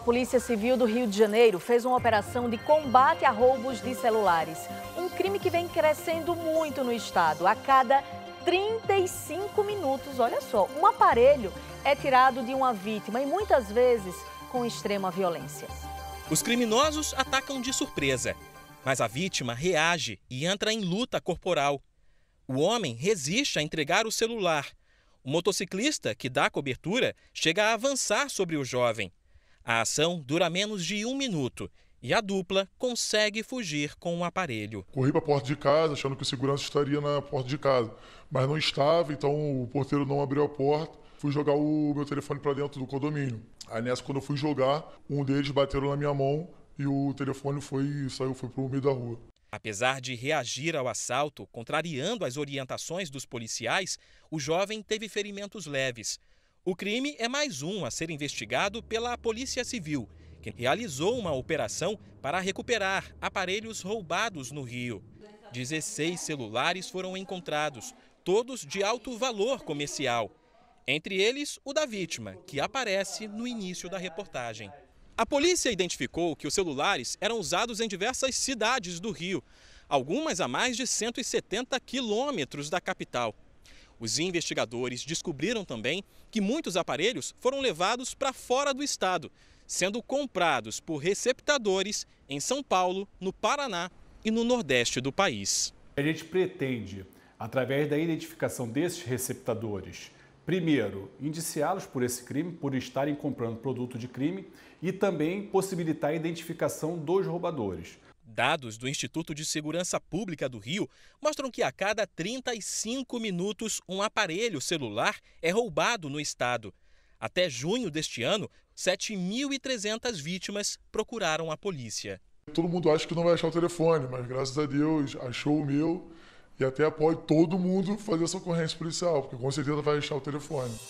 A Polícia Civil do Rio de Janeiro fez uma operação de combate a roubos de celulares. Um crime que vem crescendo muito no estado. A cada 35 minutos, olha só, um aparelho é tirado de uma vítima e muitas vezes com extrema violência. Os criminosos atacam de surpresa, mas a vítima reage e entra em luta corporal. O homem resiste a entregar o celular. O motociclista, que dá cobertura, chega a avançar sobre o jovem. A ação dura menos de um minuto e a dupla consegue fugir com o aparelho. Corri para a porta de casa, achando que o segurança estaria na porta de casa, mas não estava, então o porteiro não abriu a porta. Fui jogar o meu telefone para dentro do condomínio. Aí nessa, quando eu fui jogar, um deles bateram na minha mão e o telefone foi saiu foi para o meio da rua. Apesar de reagir ao assalto, contrariando as orientações dos policiais, o jovem teve ferimentos leves. O crime é mais um a ser investigado pela Polícia Civil, que realizou uma operação para recuperar aparelhos roubados no Rio. 16 celulares foram encontrados, todos de alto valor comercial. Entre eles, o da vítima, que aparece no início da reportagem. A polícia identificou que os celulares eram usados em diversas cidades do Rio, algumas a mais de 170 quilômetros da capital. Os investigadores descobriram também que muitos aparelhos foram levados para fora do estado, sendo comprados por receptadores em São Paulo, no Paraná e no Nordeste do país. A gente pretende, através da identificação desses receptadores, primeiro, indiciá-los por esse crime, por estarem comprando produto de crime, e também possibilitar a identificação dos roubadores. Dados do Instituto de Segurança Pública do Rio mostram que a cada 35 minutos um aparelho celular é roubado no estado. Até junho deste ano, 7.300 vítimas procuraram a polícia. Todo mundo acha que não vai achar o telefone, mas graças a Deus achou o meu e até pode todo mundo fazer essa ocorrência policial, porque com certeza vai achar o telefone.